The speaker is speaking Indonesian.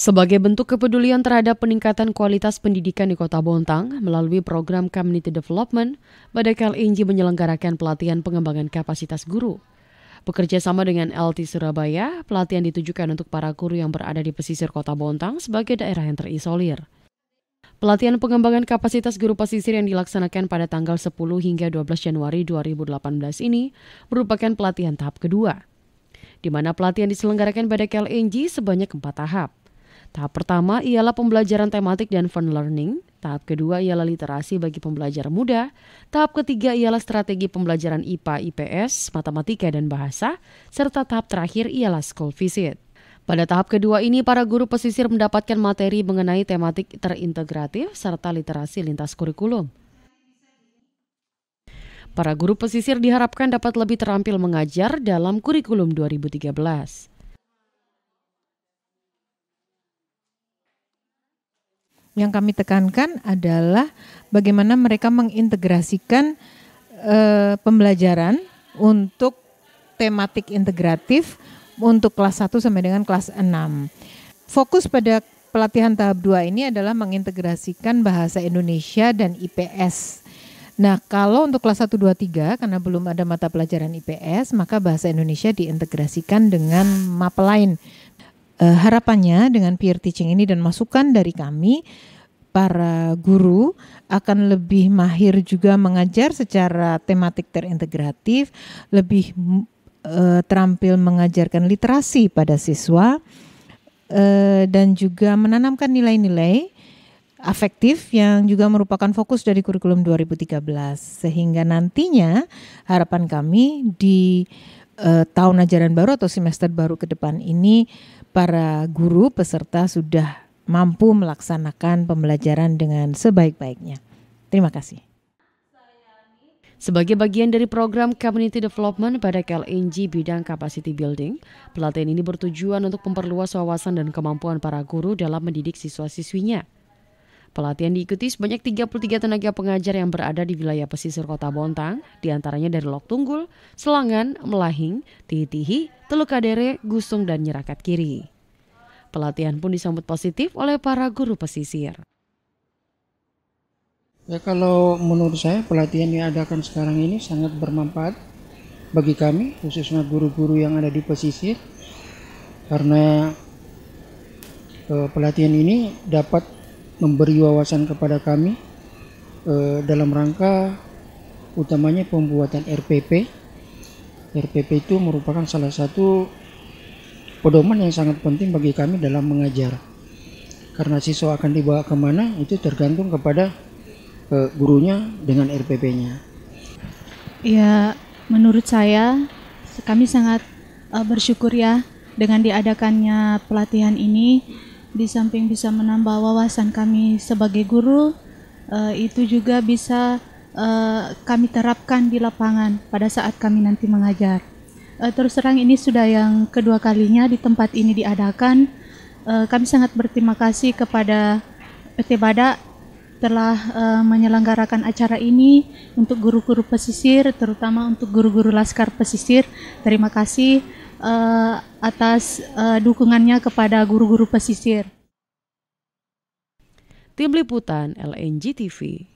Sebagai bentuk kepedulian terhadap peningkatan kualitas pendidikan di Kota Bontang, melalui program Community Development, Badai Inji menyelenggarakan pelatihan pengembangan kapasitas guru. Bekerja sama dengan LT Surabaya, pelatihan ditujukan untuk para guru yang berada di pesisir Kota Bontang sebagai daerah yang terisolir. Pelatihan pengembangan kapasitas guru pesisir yang dilaksanakan pada tanggal 10 hingga 12 Januari 2018 ini merupakan pelatihan tahap kedua, di mana pelatihan diselenggarakan pada KLNG sebanyak empat tahap. Tahap pertama ialah pembelajaran tematik dan fun learning. Tahap kedua ialah literasi bagi pembelajar muda. Tahap ketiga ialah strategi pembelajaran IPA, IPS, matematika, dan bahasa. Serta tahap terakhir ialah school visit. Pada tahap kedua ini, para guru pesisir mendapatkan materi mengenai tematik terintegratif serta literasi lintas kurikulum. Para guru pesisir diharapkan dapat lebih terampil mengajar dalam kurikulum 2013. yang kami tekankan adalah bagaimana mereka mengintegrasikan uh, pembelajaran untuk tematik integratif untuk kelas 1 sampai dengan kelas 6. Fokus pada pelatihan tahap 2 ini adalah mengintegrasikan bahasa Indonesia dan IPS. Nah, kalau untuk kelas 1 2 3 karena belum ada mata pelajaran IPS, maka bahasa Indonesia diintegrasikan dengan map lain Uh, harapannya dengan peer teaching ini dan masukan dari kami para guru akan lebih mahir juga mengajar secara tematik terintegratif, lebih uh, terampil mengajarkan literasi pada siswa uh, dan juga menanamkan nilai-nilai afektif yang juga merupakan fokus dari kurikulum 2013 sehingga nantinya harapan kami di uh, tahun ajaran baru atau semester baru ke depan ini para guru peserta sudah mampu melaksanakan pembelajaran dengan sebaik-baiknya. Terima kasih. Sebagai bagian dari program Community Development pada KLNG bidang capacity building, pelatihan ini bertujuan untuk memperluas wawasan dan kemampuan para guru dalam mendidik siswa-siswinya. Pelatihan diikuti sebanyak 33 tenaga pengajar yang berada di wilayah pesisir kota Bontang, diantaranya dari Lok Tunggul, Selangan, Melahing, Tihitihi, Teluk Kadere, Gusung, dan Nyerakat Kiri. Pelatihan pun disambut positif oleh para guru pesisir. Ya kalau menurut saya pelatihan yang adakan sekarang ini sangat bermanfaat bagi kami khususnya guru-guru yang ada di pesisir karena eh, pelatihan ini dapat memberi wawasan kepada kami eh, dalam rangka utamanya pembuatan RPP. RPP itu merupakan salah satu pedoman yang sangat penting bagi kami dalam mengajar. Karena siswa akan dibawa kemana itu tergantung kepada eh, gurunya dengan RPP-nya. Ya, menurut saya kami sangat uh, bersyukur ya dengan diadakannya pelatihan ini di samping bisa menambah wawasan kami sebagai guru, uh, itu juga bisa uh, kami terapkan di lapangan pada saat kami nanti mengajar. Uh, terus terang ini sudah yang kedua kalinya di tempat ini diadakan. Uh, kami sangat berterima kasih kepada PT Badak telah uh, menyelenggarakan acara ini untuk guru-guru pesisir, terutama untuk guru-guru laskar pesisir. Terima kasih uh, atas uh, dukungannya kepada guru-guru pesisir. Tim Liputan LNG TV